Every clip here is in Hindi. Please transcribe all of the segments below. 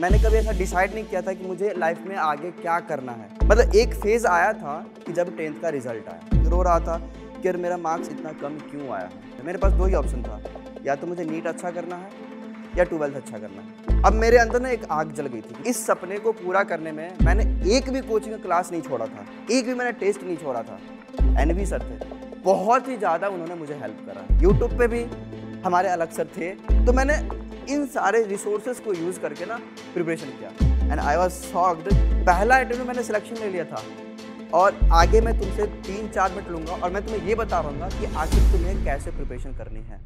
मैंने कभी ऐसा डिसाइड नहीं किया था कि मुझे लाइफ में आगे क्या करना है मतलब एक फेज़ आया था कि जब टेंथ का रिजल्ट आया तो रो रहा था कि यार मेरा मार्क्स इतना कम क्यों आया मेरे पास दो ही ऑप्शन था या तो मुझे नीट अच्छा करना है या ट्वेल्थ अच्छा करना है अब मेरे अंदर ना एक आग जल गई थी इस सपने को पूरा करने में मैंने एक भी कोचिंग क्लास नहीं छोड़ा था एक भी मैंने टेस्ट नहीं छोड़ा था एन सर थे बहुत ही ज़्यादा उन्होंने मुझे हेल्प करा यूट्यूब पे भी हमारे अलग सर थे तो मैंने इन सारे रिसोर्सेज को यूज़ करके ना प्रिपरेशन किया एंड आई वॉज सॉक्ड पहला इंटरव्यू मैंने सिलेक्शन ले लिया था और आगे मैं तुमसे तीन चार मिनट लूंगा और मैं तुम्हें ये बता रहा कि आखिर तुम्हें कैसे प्रिपरेशन करनी है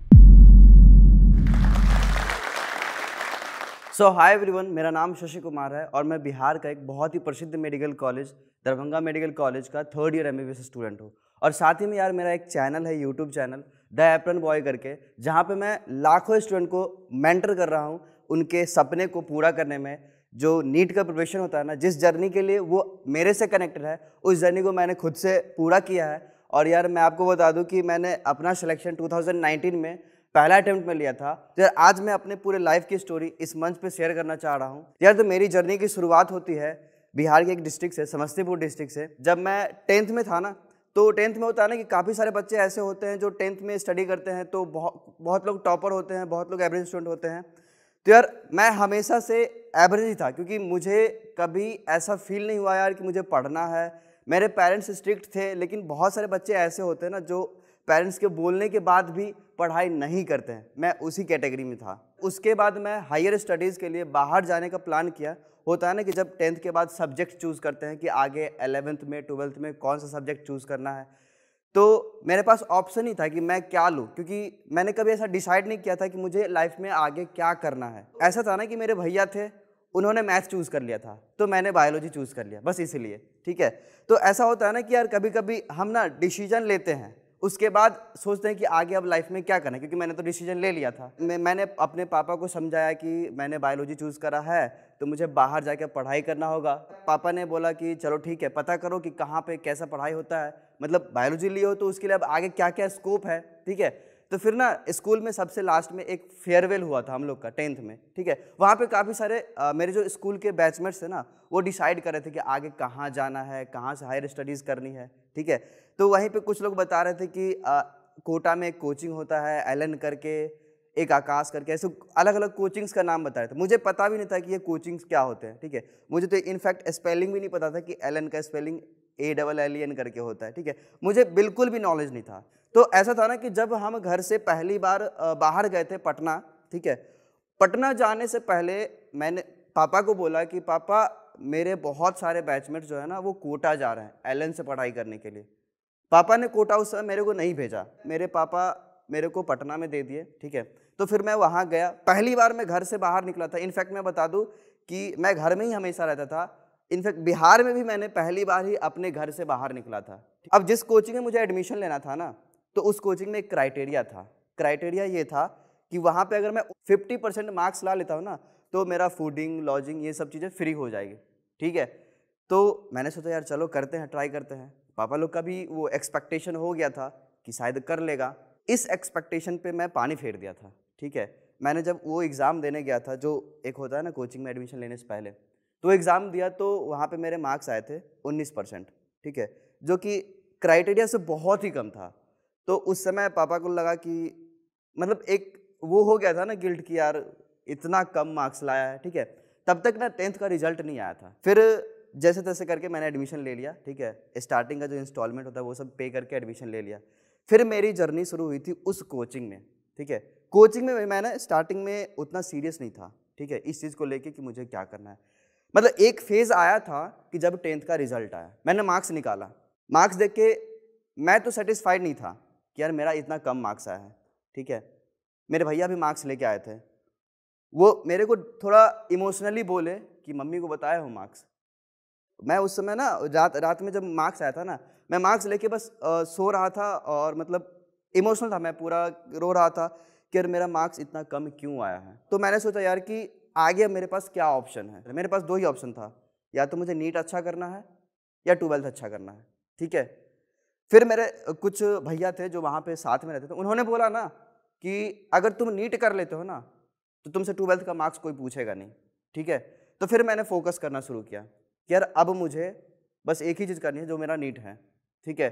सो हाय एवरीवन मेरा नाम शशि कुमार है और मैं बिहार का एक बहुत ही प्रसिद्ध medical college Darbhanga medical college का थर्ड ईयर एम स्टूडेंट हूँ और साथ ही में यार मेरा एक चैनल है YouTube channel the apron boy करके जहाँ पे मैं लाखों स्टूडेंट को मेंटर कर रहा हूँ उनके सपने को पूरा करने में जो नीट का प्रिपरेशन होता है ना जिस जर्नी के लिए वो मेरे से कनेक्टेड है उस जर्नी को मैंने खुद से पूरा किया है और यार मैं आपको बता दूं कि मैंने अपना सिलेक्शन 2019 में पहला अटैम्प्ट में लिया था तो यार आज मैं अपने पूरे लाइफ की स्टोरी इस मंच पे शेयर करना चाह रहा हूँ यार तो मेरी जर्नी की शुरुआत होती है बिहार के एक डिस्ट्रिक्ट से समस्तीपुर डिस्ट्रिक्ट से जब मैं टेंथ में था ना तो टेंथ में होता है ना कि काफ़ी सारे बच्चे ऐसे होते हैं जो टेंथ में स्टडी करते हैं तो बहुत बहुत लोग टॉपर होते हैं बहुत लोग एवरेज स्टूडेंट होते हैं तो यार मैं हमेशा से एवरेज ही था क्योंकि मुझे कभी ऐसा फील नहीं हुआ यार कि मुझे पढ़ना है मेरे पेरेंट्स स्ट्रिक्ट थे लेकिन बहुत सारे बच्चे ऐसे होते हैं ना जो पेरेंट्स के बोलने के बाद भी पढ़ाई नहीं करते हैं मैं उसी कैटेगरी में था उसके बाद मैं हायर स्टडीज़ के लिए बाहर जाने का प्लान किया होता है ना कि जब टेंथ के बाद सब्जेक्ट चूज़ करते हैं कि आगे एलेवेंथ में ट्वेल्थ में कौन सा सब्जेक्ट चूज़ करना है तो मेरे पास ऑप्शन ही था कि मैं क्या लूँ क्योंकि मैंने कभी ऐसा डिसाइड नहीं किया था कि मुझे लाइफ में आगे क्या करना है ऐसा था ना कि मेरे भैया थे उन्होंने मैथ चूज़ कर लिया था तो मैंने बायोलॉजी चूज़ कर लिया बस इसीलिए ठीक है तो ऐसा होता है ना कि यार कभी कभी हम ना डिसीजन लेते हैं उसके बाद सोचते हैं कि आगे अब लाइफ में क्या करना है क्योंकि मैंने तो डिसीजन ले लिया था मैं मैंने अपने पापा को समझाया कि मैंने बायोलॉजी चूज़ करा है तो मुझे बाहर जाकर पढ़ाई करना होगा पापा ने बोला कि चलो ठीक है पता करो कि कहाँ पे कैसा पढ़ाई होता है मतलब बायोलॉजी लिए हो तो उसके लिए अब आगे क्या क्या स्कोप है ठीक है तो फिर ना स्कूल में सबसे लास्ट में एक फेयरवेल हुआ था हम लोग का टेंथ में ठीक है वहाँ पे काफ़ी सारे आ, मेरे जो स्कूल के बैचमेट्स थे ना वो डिसाइड कर रहे थे कि आगे कहाँ जाना है कहाँ से हायर स्टडीज़ करनी है ठीक है तो वहीं पे कुछ लोग बता रहे थे कि आ, कोटा में एक कोचिंग होता है एलन करके एक आकाश करके ऐसे अलग अलग कोचिंग्स का नाम बता रहे थे मुझे पता भी नहीं था कि ये कोचिंग्स क्या होते हैं ठीक है मुझे तो इनफैक्ट स्पेलिंग भी नहीं पता था कि एलन का spelling A double L N करके होता है ठीक है मुझे बिल्कुल भी नॉलेज नहीं था तो ऐसा था ना कि जब हम घर से पहली बार बाहर गए थे पटना ठीक है पटना जाने से पहले मैंने पापा को बोला कि पापा मेरे बहुत सारे बैचमेट जो है ना वो कोटा जा रहे हैं एल से पढ़ाई करने के लिए पापा ने कोटा उस समय मेरे को नहीं भेजा मेरे पापा मेरे को पटना में दे दिए ठीक है तो फिर मैं वहाँ गया पहली बार मैं घर से बाहर निकला था इनफैक्ट मैं बता दूँ कि मैं घर में ही हमेशा रहता था इनफैक्ट बिहार में भी मैंने पहली बार ही अपने घर से बाहर निकला था अब जिस कोचिंग में मुझे एडमिशन लेना था ना तो उस कोचिंग में एक क्राइटेरिया था क्राइटेरिया ये था कि वहाँ पे अगर मैं 50 परसेंट मार्क्स ला लेता हूँ ना तो मेरा फूडिंग लॉजिंग ये सब चीज़ें फ्री हो जाएगी ठीक है तो मैंने सोचा यार चलो करते हैं ट्राई करते हैं पापा लोग का भी वो एक्सपेक्टेशन हो गया था कि शायद कर लेगा इस एक्सपेक्टेशन पे मैं पानी फेर दिया था ठीक है मैंने जब वो एग्ज़ाम देने गया था जो एक होता है ना कोचिंग में एडमिशन लेने से पहले तो एग्ज़ाम दिया तो वहाँ पे मेरे मार्क्स आए थे 19 परसेंट ठीक है जो कि क्राइटेरिया से बहुत ही कम था तो उस समय पापा को लगा कि मतलब एक वो हो गया था ना गिल्ट कि यार इतना कम मार्क्स लाया है ठीक है तब तक ना टेंथ का रिजल्ट नहीं आया था फिर जैसे तैसे करके मैंने एडमिशन ले लिया ठीक है स्टार्टिंग का जो इंस्टॉलमेंट होता है वो सब पे करके एडमिशन ले लिया फिर मेरी जर्नी शुरू हुई थी उस कोचिंग में ठीक है कोचिंग में मैंने स्टार्टिंग में उतना सीरियस नहीं था ठीक है इस चीज़ को लेके कि मुझे क्या करना है मतलब एक फेज़ आया था कि जब टेंथ का रिजल्ट आया मैंने मार्क्स निकाला मार्क्स देख के मैं तो सेटिस्फाइड नहीं था कि यार मेरा इतना कम मार्क्स आया है ठीक है मेरे भैया भी मार्क्स लेके आए थे वो मेरे को थोड़ा इमोशनली बोले कि मम्मी को बताया हूँ मार्क्स मैं उस समय ना रात रात में जब मार्क्स आया था ना मैं मार्क्स लेके बस आ, सो रहा था और मतलब इमोशनल था मैं पूरा रो रहा था कि यार मेरा मार्क्स इतना कम क्यों आया है तो मैंने सोचा यार कि आगे मेरे पास क्या ऑप्शन है मेरे पास दो ही ऑप्शन था या तो मुझे नीट अच्छा करना है या ट्वेल्थ अच्छा करना है ठीक है फिर मेरे कुछ भैया थे जो वहाँ पे साथ में रहते थे उन्होंने बोला ना कि अगर तुम नीट कर लेते हो ना तो तुमसे ट्वेल्थ का मार्क्स कोई पूछेगा नहीं ठीक है तो फिर मैंने फोकस करना शुरू किया कि यार अब मुझे बस एक ही चीज़ करनी है जो मेरा नीट है ठीक है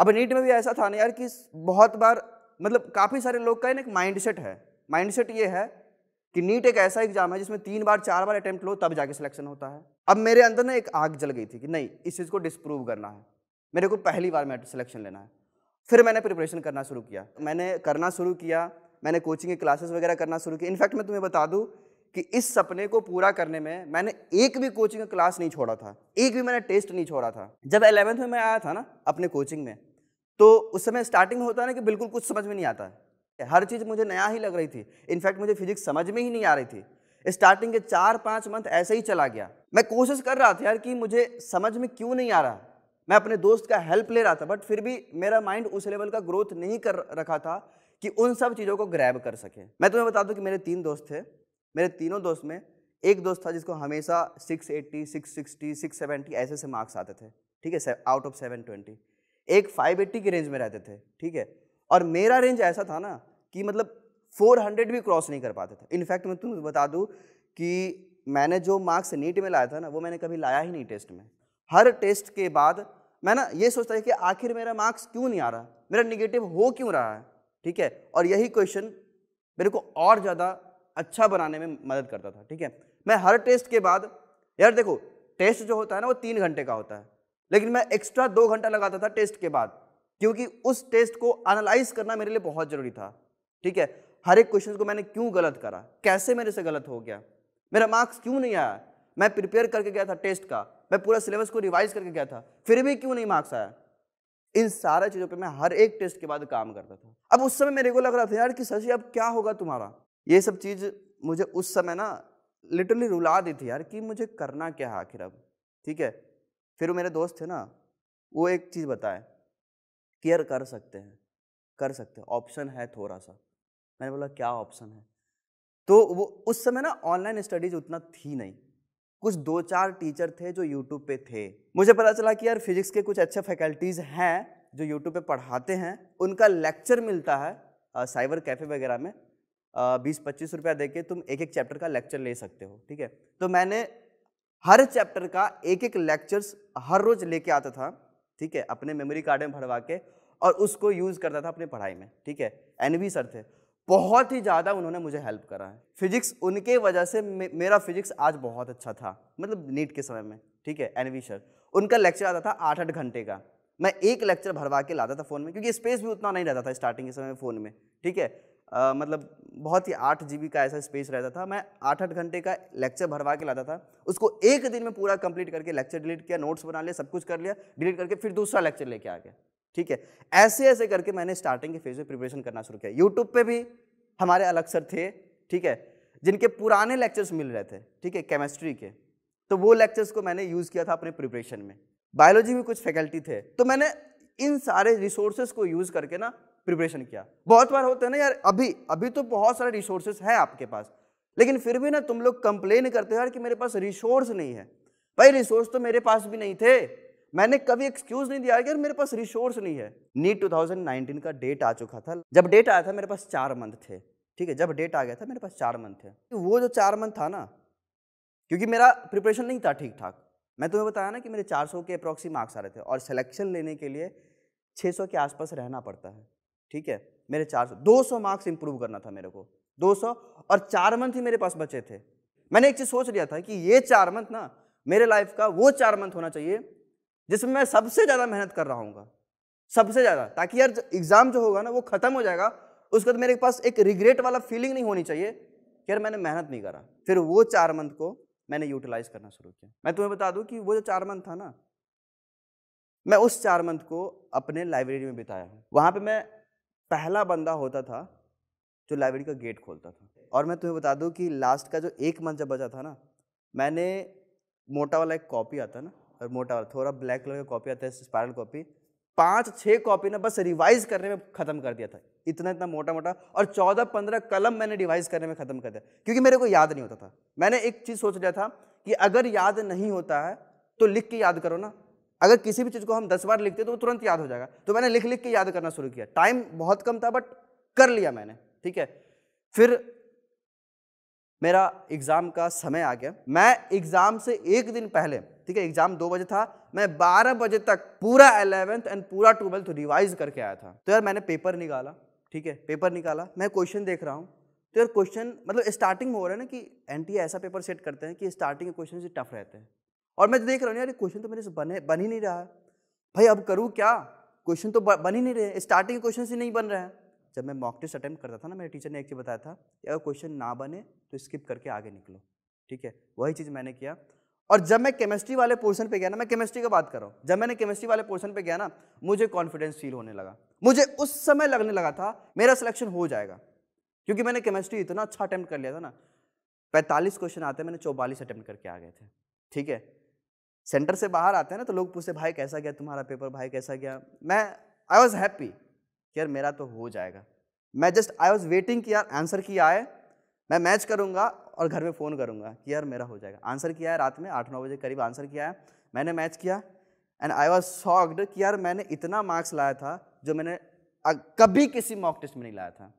अब नीट में भी ऐसा था ना यार कि बहुत बार मतलब काफ़ी सारे लोग का ना एक सेट है माइंड सेट ये है कि नीट एक ऐसा एग्जाम है जिसमें तीन बार चार बार अटैम्प्ट लो तब जाके सिलेक्शन होता है अब मेरे अंदर ना एक आग जल गई थी कि नहीं इस चीज़ को डिसप्रूव करना है मेरे को पहली बार में सिलेक्शन लेना है फिर मैंने प्रिपरेशन करना शुरू किया मैंने करना शुरू किया मैंने कोचिंग की क्लासेस वगैरह करना शुरू की इनफैक्ट मैं तुम्हें बता दूँ कि इस सपने को पूरा करने में मैंने एक भी कोचिंग का क्लास नहीं छोड़ा था एक भी मैंने टेस्ट नहीं छोड़ा था जब एलेवेंथ में मैं आया था ना अपने कोचिंग में तो उस समय स्टार्टिंग होता है ना कि बिल्कुल कुछ समझ में नहीं आता हर चीज़ मुझे नया ही लग रही थी इनफैक्ट मुझे फिजिक्स समझ में ही नहीं आ रही थी स्टार्टिंग के चार पाँच मंथ ऐसे ही चला गया मैं कोशिश कर रहा था यार कि मुझे समझ में क्यों नहीं आ रहा मैं अपने दोस्त का हेल्प ले रहा था बट फिर भी मेरा माइंड उस लेवल का ग्रोथ नहीं कर रखा था कि उन सब चीज़ों को ग्रैब कर सके मैं तुम्हें बता दूँ कि मेरे तीन दोस्त थे मेरे तीनों दोस्त में एक दोस्त था जिसको हमेशा 680, 660, 670 ऐसे से मार्क्स आते थे ठीक है आउट ऑफ 720 एक 580 की रेंज में रहते थे ठीक है और मेरा रेंज ऐसा था ना कि मतलब 400 भी क्रॉस नहीं कर पाते थे इनफैक्ट मैं तुम्हें बता दूँ कि मैंने जो मार्क्स नीट में लाया था ना वो मैंने कभी लाया ही नहीं टेस्ट में हर टेस्ट के बाद मैं ना ये सोचता है कि आखिर मेरा मार्क्स क्यों नहीं आ रहा मेरा निगेटिव हो क्यों रहा है ठीक है और यही क्वेश्चन मेरे को और ज़्यादा अच्छा बनाने में मदद करता था ठीक है मैं हर टेस्ट के बाद यार देखो टेस्ट जो होता है ना वो तीन घंटे का होता है लेकिन मैं एक्स्ट्रा दो घंटा लगाता था टेस्ट के बाद क्योंकि उस टेस्ट को एनालाइज करना मेरे लिए बहुत ज़रूरी था ठीक है हर एक क्वेश्चन को मैंने क्यों गलत करा कैसे मेरे से गलत हो गया मेरा मार्क्स क्यों नहीं आया मैं प्रिपेयर करके गया था टेस्ट का मैं पूरा सिलेबस को रिवाइज करके गया था फिर भी क्यों नहीं मार्क्स आया इन सारा चीज़ों पे मैं हर एक टेस्ट के बाद काम करता था अब उस समय मेरे को लग रहा था यार कि सची अब क्या होगा तुम्हारा ये सब चीज़ मुझे उस समय ना लिटरली रुला दी थी यार कि मुझे करना क्या है आखिर अब ठीक है फिर मेरे दोस्त थे ना वो एक चीज़ बताए कि यार कर सकते हैं कर सकते हैं ऑप्शन है थोड़ा सा मैंने बोला क्या ऑप्शन है तो वो उस समय ना ऑनलाइन स्टडीज उतना थी नहीं कुछ दो चार टीचर थे जो यूट्यूब पे थे मुझे पता चला कि यार फिजिक्स के कुछ अच्छे फैकल्टीज़ हैं जो यूट्यूब पे पढ़ाते हैं उनका लेक्चर मिलता है आ, साइबर कैफ़े वगैरह में बीस पच्चीस रुपया दे के तुम एक एक चैप्टर का लेक्चर ले सकते हो ठीक है तो मैंने हर चैप्टर का एक एक लेक्चर्स हर रोज़ लेके आता था ठीक है अपने मेमोरी कार्ड में भरवा के और उसको यूज़ करता था अपनी पढ़ाई में ठीक है एन सर थे बहुत ही ज़्यादा उन्होंने मुझे हेल्प करा है फिजिक्स उनके वजह से मे, मेरा फिजिक्स आज बहुत अच्छा था मतलब नीट के समय में ठीक है एनवी सर उनका लेक्चर आता था आठ आठ घंटे का मैं एक लेक्चर भरवा के लाता था फ़ोन में क्योंकि स्पेस भी उतना नहीं रहता था स्टार्टिंग के समय में फ़ोन में ठीक है आ, मतलब बहुत ही आठ जी का ऐसा स्पेस रहता था मैं आठ आठ घंटे का लेक्चर भरवा के लाता था उसको एक दिन में पूरा कंप्लीट करके लेक्चर डिलीट किया नोट्स बना लिया सब कुछ कर लिया डिलीट करके फिर दूसरा लेक्चर लेके आ गया ठीक है ऐसे ऐसे करके मैंने स्टार्टिंग के फेज में प्रिपरेशन करना शुरू किया यूट्यूब पे भी हमारे अलग सर थे ठीक है जिनके पुराने लेक्चर्स मिल रहे थे ठीक है केमिस्ट्री के तो वो लेक्चर्स को मैंने यूज़ किया था अपने प्रिपरेशन में बायोलॉजी में कुछ फैकल्टी थे तो मैंने इन सारे रिसोर्सेज को यूज़ करके ना प्रिपरेशन किया बहुत बार होते हैं ना यार अभी अभी तो बहुत सारे रिसोर्सेज हैं आपके पास लेकिन फिर भी ना तुम लोग कंप्लेन करते हो यार कि मेरे पास रिसोर्स नहीं है भाई रिसोर्स तो मेरे पास भी नहीं थे मैंने कभी एक्सक्यूज नहीं दिया यार मेरे पास रिसोर्स नहीं है नीट 2019 का डेट आ चुका था जब डेट आया था मेरे पास चार मंथ थे ठीक है जब डेट आ गया था मेरे पास चार मंथ थे वो जो चार मंथ था ना क्योंकि मेरा प्रिपरेशन नहीं था ठीक ठाक मैं तुम्हें बताया ना कि मेरे 400 के अप्रॉक्सी मार्क्स आ रहे थे और सिलेक्शन लेने के लिए 600 के आसपास रहना पड़ता है ठीक है मेरे 400 200 मार्क्स इंप्रूव करना था मेरे को 200 और चार मंथ ही मेरे पास बचे थे मैंने एक चीज़ सोच लिया था कि ये चार मंथ ना मेरे लाइफ का वो चार मंथ होना चाहिए जिसमें मैं सबसे ज़्यादा मेहनत कर रहा हूँ सबसे ज़्यादा ताकि यार एग्ज़ाम जो होगा ना वो ख़त्म हो जाएगा उसके बाद मेरे पास एक रिग्रेट वाला फीलिंग नहीं होनी चाहिए कि यार मैंने मेहनत नहीं करा फिर वो चार मंथ को मैंने यूटिलाइज करना शुरू किया मैं तुम्हें बता दूं कि वो जो चार मंथ था ना मैं उस चार मंथ को अपने लाइब्रेरी में बिताया हूँ वहाँ पर मैं पहला बंदा होता था जो लाइब्रेरी का गेट खोलता था और मैं तुम्हें बता दूँ कि लास्ट का जो एक मंथ जब बचा था ना मैंने मोटा वाला एक कॉपी आता ना और मोटा वाला थोड़ा ब्लैक कलर का कॉपी आता है स्पायरल कॉपी पाँच छः कॉपी ना बस रिवाइज करने में खत्म कर दिया था इतना इतना मोटा मोटा और चौदह पंद्रह कलम मैंने रिवाइज करने में खत्म कर दिया क्योंकि मेरे को याद नहीं होता था मैंने एक चीज़ सोच लिया था कि अगर याद नहीं होता है तो लिख के याद करो ना अगर किसी भी चीज़ को हम दस बार लिखते तो वो तुरंत याद हो जाएगा तो मैंने लिख लिख के याद करना शुरू किया टाइम बहुत कम था बट कर लिया मैंने ठीक है फिर मेरा एग्ज़ाम का समय आ गया मैं एग्ज़ाम से एक दिन पहले ठीक है एग्ज़ाम दो बजे था मैं बारह बजे तक पूरा एलेवेंथ एंड पूरा ट्वेल्थ रिवाइज करके आया था तो यार मैंने पेपर निकाला ठीक है पेपर निकाला मैं क्वेश्चन देख रहा हूँ तो यार क्वेश्चन मतलब स्टार्टिंग में हो रहा है ना कि एन e ऐसा पेपर सेट करते हैं कि स्टार्टिंग के क्वेश्चन से टफ रहते हैं और मैं तो देख रहा हूँ यार क्वेश्चन तो मेरे से बने बन ही नहीं रहा है भाई अब करूँ क्या क्वेश्चन तो बन ही नहीं रहे स्टार्टिंग क्वेश्चन से नहीं बन रहे हैं जब मैं मॉक टेस्ट अटैम्प्ट करता था ना मेरे टीचर ने एक चीज़ बताया था कि अगर क्वेश्चन ना बने तो स्किप करके आगे निकलो ठीक है वही चीज़ मैंने किया और जब मैं केमिस्ट्री वाले पोर्शन पे गया ना मैं केमिस्ट्री का बात कर रहा हूँ जब मैंने केमिस्ट्री वाले पोर्शन पे गया ना मुझे कॉन्फिडेंस फील होने लगा मुझे उस समय लगने लगा था मेरा सिलेक्शन हो जाएगा क्योंकि मैंने केमिस्ट्री इतना अच्छा अटैम्प्ट कर लिया था ना पैंतालीस क्वेश्चन आते मैंने चौवालीस अटैम्प्ट करके आ गए थे ठीक है सेंटर से बाहर आते हैं ना तो लोग पूछते भाई कैसा गया तुम्हारा पेपर भाई कैसा गया मैं आई वॉज हैप्पी कि यार मेरा तो हो जाएगा मैं जस्ट आई वॉज वेटिंग कि यार आंसर की आए मैं मैच करूँगा और घर में फ़ोन करूँगा कि यार मेरा हो जाएगा आंसर किया है रात में आठ नौ बजे करीब आंसर किया है मैंने मैच किया एंड आई वॉज शॉक्ड कि यार मैंने इतना मार्क्स लाया था जो मैंने कभी किसी मॉक टेस्ट में नहीं लाया था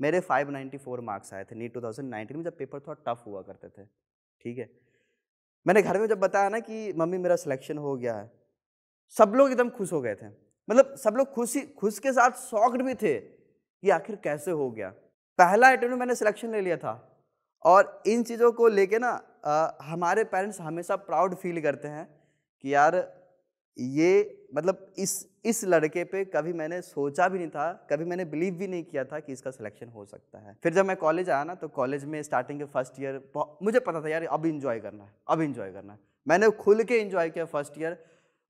मेरे 594 मार्क्स आए थे नीट 2019 में जब पेपर थोड़ा टफ हुआ करते थे ठीक है मैंने घर में जब बताया ना कि मम्मी मेरा सिलेक्शन हो गया है सब लोग एकदम खुश हो गए थे मतलब सब लोग खुशी खुश के साथ शॉक्ड भी थे कि आखिर कैसे हो गया पहला अटेम्प्ट में मैंने सिलेक्शन ले लिया था और इन चीज़ों को लेके ना आ, हमारे पेरेंट्स हमेशा प्राउड फील करते हैं कि यार ये मतलब इस इस लड़के पे कभी मैंने सोचा भी नहीं था कभी मैंने बिलीव भी नहीं किया था कि इसका सिलेक्शन हो सकता है फिर जब मैं कॉलेज आया ना तो कॉलेज में स्टार्टिंग के फर्स्ट ईयर मुझे पता था यार अब इन्जॉय करना है अब इन्जॉय करना है मैंने खुल के इन्जॉय किया फर्स्ट ईयर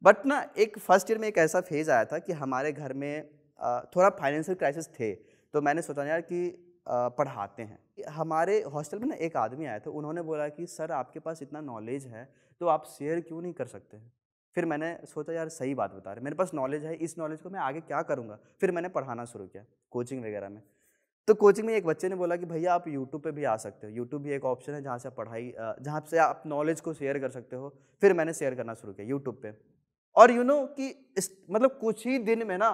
बट ना एक फर्स्ट ईयर में एक ऐसा फेज़ आया था कि हमारे घर में थोड़ा फाइनेंशियल क्राइसिस थे तो मैंने सोचा यार कि पढ़ाते हैं हमारे हॉस्टल में ना एक आदमी आया था उन्होंने बोला कि सर आपके पास इतना नॉलेज है तो आप शेयर क्यों नहीं कर सकते हैं फिर मैंने सोचा यार सही बात बता रहे मेरे पास नॉलेज है इस नॉलेज को मैं आगे क्या करूँगा फिर मैंने पढ़ाना शुरू किया कोचिंग वगैरह में तो कोचिंग में एक बच्चे ने बोला कि भैया आप यूट्यूब पे भी आ सकते हो यूट्यूब भी एक ऑप्शन है जहाँ से पढ़ाई जहाँ से आप नॉलेज को शेयर कर सकते हो फिर मैंने शेयर करना शुरू किया यूट्यूब पर और यू you नो know कि इस मतलब कुछ ही दिन में ना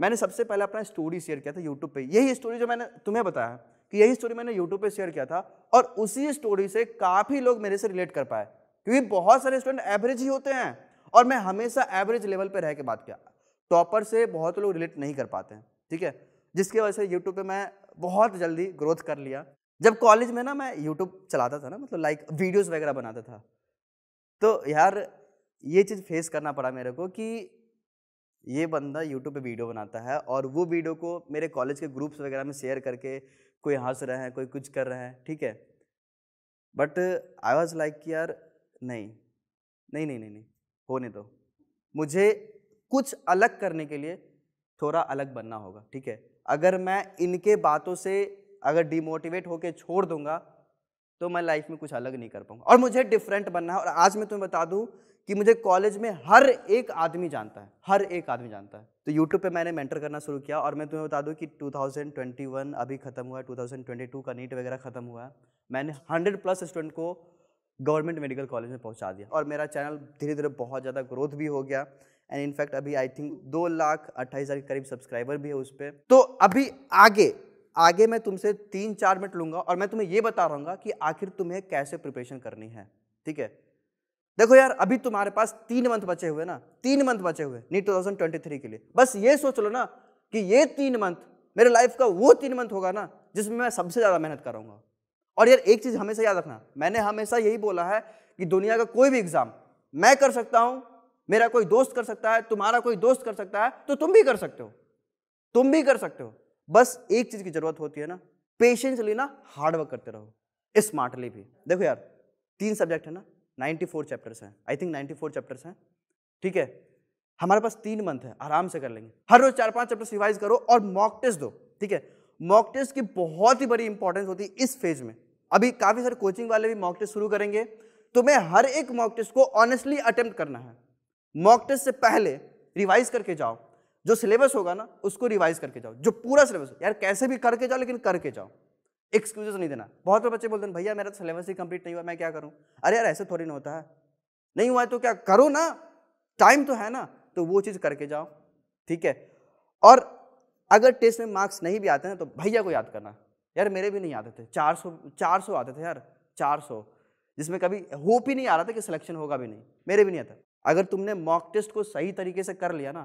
मैंने सबसे पहले अपना स्टोरी शेयर किया था यूट्यूब पे यही स्टोरी जो मैंने तुम्हें बताया कि यही स्टोरी मैंने यूट्यूब पे शेयर किया था और उसी स्टोरी से काफ़ी लोग मेरे से रिलेट कर पाए क्योंकि बहुत सारे स्टूडेंट एवरेज ही होते हैं और मैं हमेशा एवरेज लेवल पर रह के बात किया टॉपर से बहुत लोग रिलेट नहीं कर पाते हैं ठीक है जिसकी वजह से यूट्यूब पर मैं बहुत जल्दी ग्रोथ कर लिया जब कॉलेज में ना मैं यूट्यूब चलाता था ना मतलब लाइक वीडियोज़ वगैरह बनाता था तो यार ये चीज़ फेस करना पड़ा मेरे को कि ये बंदा यूट्यूब पे वीडियो बनाता है और वो वीडियो को मेरे कॉलेज के ग्रुप्स वगैरह में शेयर करके कोई हंस रहे हैं कोई कुछ कर रहे हैं ठीक है बट आई वॉज लाइक कि यार नहीं नहीं नहीं नहीं नहीं होने दो तो। मुझे कुछ अलग करने के लिए थोड़ा अलग बनना होगा ठीक है अगर मैं इनके बातों से अगर डिमोटिवेट होकर छोड़ दूंगा तो मैं लाइफ में कुछ अलग नहीं कर पाऊंगा और मुझे डिफरेंट बनना है और आज मैं तुम्हें बता दूं कि मुझे कॉलेज में हर एक आदमी जानता है हर एक आदमी जानता है तो यूट्यूब पे मैंने मेंटर करना शुरू किया और मैं तुम्हें बता दूं कि 2021 अभी ख़त्म हुआ है 2022 का नीट वगैरह ख़त्म हुआ है मैंने 100 प्लस स्टूडेंट को गवर्नमेंट मेडिकल कॉलेज में पहुंचा दिया और मेरा चैनल धीरे धीरे बहुत ज़्यादा ग्रोथ भी हो गया एंड इनफैक्ट अभी आई थिंक दो लाख अट्ठाईस हज़ार के करीब सब्सक्राइबर भी है उस पर तो अभी आगे आगे मैं तुमसे तीन चार मिनट लूँगा और मैं तुम्हें ये बता रहा कि आखिर तुम्हें कैसे प्रिपरेशन करनी है ठीक है देखो यार अभी तुम्हारे पास तीन मंथ बचे हुए ना तीन मंथ बचे हुए NEET two thousand twenty three के लिए बस ये सोच लो ना कि ये तीन मंथ मेरे लाइफ का वो तीन मंथ होगा ना जिसमें मैं सबसे ज़्यादा मेहनत करूंगा और यार एक चीज़ हमेशा याद रखना मैंने हमेशा यही बोला है कि दुनिया का कोई भी एग्ज़ाम मैं कर सकता हूं मेरा कोई दोस्त कर सकता है तुम्हारा कोई दोस्त कर सकता है तो तुम भी कर सकते हो तुम भी कर सकते हो बस एक चीज़ की ज़रूरत होती है ना पेशेंसली ना हार्डवर्क करते रहो स्मार्टली भी देखो यार तीन सब्जेक्ट है ना फोर चैप्टर्स हैं आई थिंक फोर चैप्टर्स हैं ठीक है हमारे पास तीन मंथ है आराम से कर लेंगे हर रोज चार पांच चैप्टर रिवाइज करो और मॉक टेस्ट दो ठीक है मॉक टेस्ट की बहुत ही बड़ी इंपॉर्टेंस होती है इस फेज में अभी काफ़ी सारे कोचिंग वाले भी मॉक टेस्ट शुरू करेंगे तुम्हें तो हर एक मॉक टेस्ट को ऑनेस्टली अटेम्प्ट करना है मॉक टेस्ट से पहले रिवाइज करके जाओ जो सिलेबस होगा ना उसको रिवाइज करके जाओ जो पूरा सिलेबस यार कैसे भी करके जाओ लेकिन करके जाओ एक्सक्यूजेस नहीं देना बहुत बच्चे बोलते हैं भैया मेरा तो सिलेबस ही कंप्लीट नहीं हुआ मैं क्या करूँ अरे यार ऐसे थोड़ी ना होता है नहीं हुआ है तो क्या करो ना टाइम तो है ना तो वो चीज़ करके जाओ ठीक है और अगर टेस्ट में मार्क्स नहीं भी आते हैं तो भैया को याद करना यार मेरे भी नहीं आते थे चार सौ चार सौ आते थे यार चार सौ जिसमें कभी होप ही नहीं आ रहा था कि सिलेक्शन होगा भी नहीं मेरे भी नहीं आता अगर तुमने मॉक टेस्ट को सही तरीके से कर लिया ना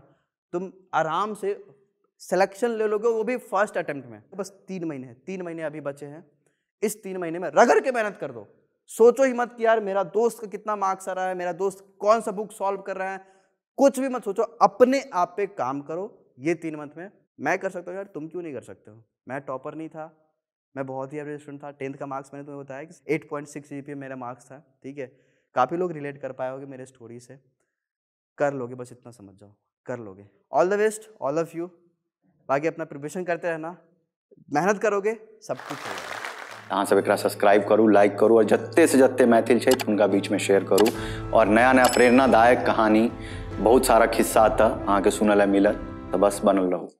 तुम आराम से सिलेक्शन ले लोगे वो भी फर्स्ट अटेम्प्ट में बस तीन महीने तीन महीने अभी बचे हैं इस तीन महीने में रगड़ के मेहनत कर दो सोचो ही मत कि यार मेरा दोस्त का कितना मार्क्स आ रहा है मेरा दोस्त कौन सा बुक सॉल्व कर रहा है कुछ भी मत सोचो अपने आप पे काम करो ये तीन मंथ में मैं कर सकता हूँ यार तुम क्यों नहीं कर सकते हो मैं टॉपर नहीं था मैं बहुत ही एवरेज स्टूडेंट था टेंथ का मार्क्स मैंने तुम्हें बताया कि eight point six G P मेरा मार्क्स था ठीक है काफ़ी लोग रिलेट कर पाए होगे मेरे स्टोरी से कर लोगे बस इतना समझ जाओ कर लोगे all the best all of you बाकी अपना प्रिपरेशन करते रहना मेहनत करोगे सब कुछ होगा अहाँ सब एक सब्सक्राइब करूँ लाइक करू और जत्ते से जत्ते मैथिल उनका बीच में शेयर करूँ और नया नया प्रेरणादायक कहानी बहुत सारा खिस्सा तऽ अहाँ के सुनल मिलत तो बस बनल रहू